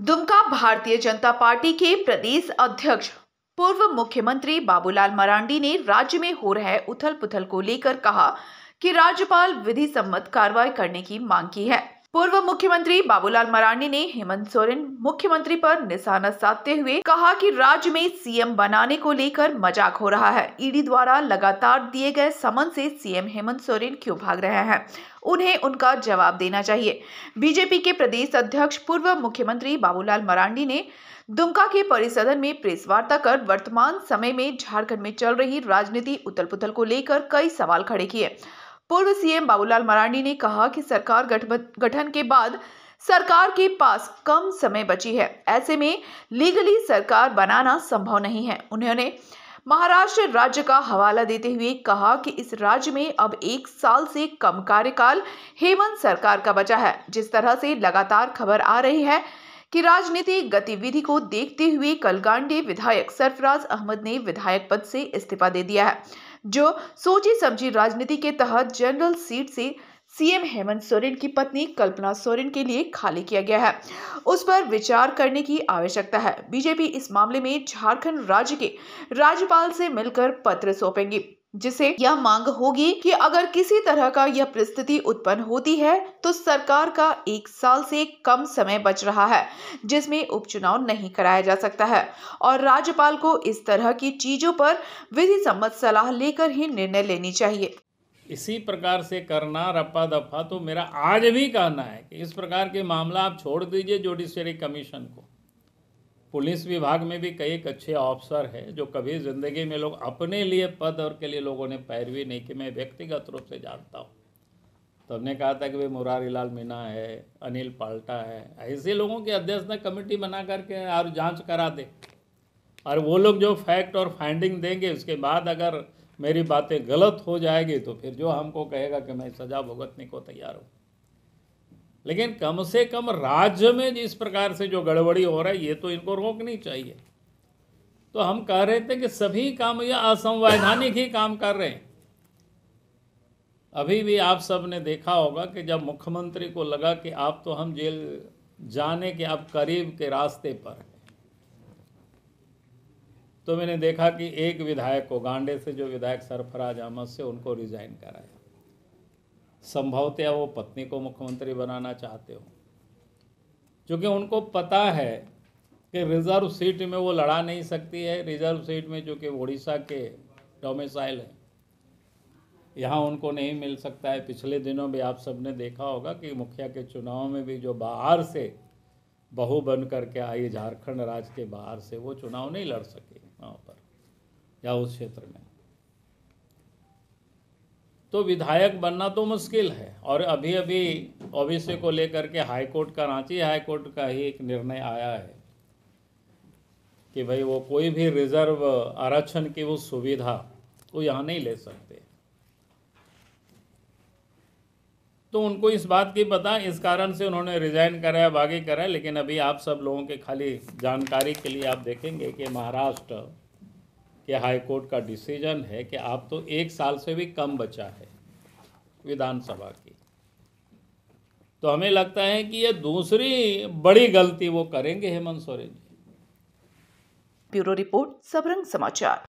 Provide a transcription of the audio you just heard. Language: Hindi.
दुमका भारतीय जनता पार्टी के प्रदेश अध्यक्ष पूर्व मुख्यमंत्री बाबूलाल मरांडी ने राज्य में हो रहे उथल पुथल को लेकर कहा कि राज्यपाल विधि सम्मत कार्रवाई करने की मांग की है पूर्व मुख्यमंत्री बाबूलाल मरांडी ने हेमंत सोरेन मुख्यमंत्री पर निशाना साधते हुए कहा कि राज्य में सीएम बनाने को लेकर मजाक हो रहा है ईडी द्वारा लगातार दिए गए समन से सीएम हेमंत सोरेन क्यों भाग रहे हैं उन्हें उनका जवाब देना चाहिए बीजेपी के प्रदेश अध्यक्ष पूर्व मुख्यमंत्री बाबूलाल मरांडी ने दुमका के परिसदन में प्रेस वार्ता कर वर्तमान समय में झारखंड में चल रही राजनीति उथल पुथल को लेकर कई सवाल खड़े किए पूर्व सीएम बाबूलाल मरांडी ने कहा कि सरकार गठन के बाद सरकार के पास कम समय बची है ऐसे में लीगली सरकार बनाना संभव नहीं है उन्होंने महाराष्ट्र राज्य का हवाला देते हुए कहा कि इस राज्य में अब एक साल से कम कार्यकाल हेमंत सरकार का बचा है जिस तरह से लगातार खबर आ रही है की राजनीतिक गतिविधि को देखते हुए कलगांडे विधायक सरफराज अहमद ने विधायक पद से इस्तीफा दे दिया है जो सोची समझी राजनीति के तहत जनरल सीट से सीएम हेमंत सोरेन की पत्नी कल्पना सोरेन के लिए खाली किया गया है उस पर विचार करने की आवश्यकता है बीजेपी इस मामले में झारखंड राज्य के राज्यपाल से मिलकर पत्र सौंपेंगी जिसे यह मांग होगी कि अगर किसी तरह का यह परिस्थिति उत्पन्न होती है तो सरकार का एक साल से कम समय बच रहा है जिसमें उपचुनाव नहीं कराया जा सकता है और राज्यपाल को इस तरह की चीजों पर विधि सम्मत सलाह लेकर ही निर्णय लेनी चाहिए इसी प्रकार से करना रफा दफा तो मेरा आज भी कहना है कि इस प्रकार के मामला आप छोड़ दीजिए जुडिशरी कमीशन को पुलिस विभाग में भी कई एक अच्छे ऑफिसर हैं जो कभी ज़िंदगी में लोग अपने लिए पद और के लिए लोगों ने पैरवी नहीं की मैं व्यक्तिगत रूप से जानता हूँ तो हमने कहा था कि भाई मुरारी लाल मीना है अनिल पाल्टा है ऐसे लोगों की अध्यक्षता कमेटी बना करके और जांच करा दे और वो लोग जो फैक्ट और फाइंडिंग देंगे उसके बाद अगर मेरी बातें गलत हो जाएगी तो फिर जो हमको कहेगा कि मैं सजा भुगतने को तैयार हूँ लेकिन कम से कम राज्य में जिस प्रकार से जो गड़बड़ी हो रहा है ये तो इनको रोकनी चाहिए तो हम कह रहे थे कि सभी काम यह असंवैधानिक ही काम कर रहे हैं अभी भी आप सब ने देखा होगा कि जब मुख्यमंत्री को लगा कि आप तो हम जेल जाने के आप करीब के रास्ते पर हैं तो मैंने देखा कि एक विधायक को गांडे से जो विधायक सरफराज अहमद से उनको रिजाइन कराया संभवतया वो पत्नी को मुख्यमंत्री बनाना चाहते हो क्योंकि उनको पता है कि रिजर्व सीट में वो लड़ा नहीं सकती है रिजर्व सीट में जो कि उड़ीसा के डोमिसाइल हैं यहाँ उनको नहीं मिल सकता है पिछले दिनों भी आप सबने देखा होगा कि मुखिया के चुनाव में भी जो बाहर से बहू बन करके आई झारखंड राज्य के बाहर से वो चुनाव नहीं लड़ सके वहाँ पर या उस क्षेत्र में तो विधायक बनना तो मुश्किल है और अभी अभी ओबीसी को लेकर के हाई कोर्ट का रांची हाई कोर्ट का ही एक निर्णय आया है कि भाई वो कोई भी रिजर्व आरक्षण की वो सुविधा वो यहाँ नहीं ले सकते तो उनको इस बात की पता इस कारण से उन्होंने रिजाइन कराया बागी कराया लेकिन अभी आप सब लोगों के खाली जानकारी के लिए आप देखेंगे कि महाराष्ट्र कि हाई कोर्ट का डिसीजन है कि आप तो एक साल से भी कम बचा है विधानसभा की तो हमें लगता है कि ये दूसरी बड़ी गलती वो करेंगे हेमंत सोरेन जी ब्यूरो रिपोर्ट सबरंग समाचार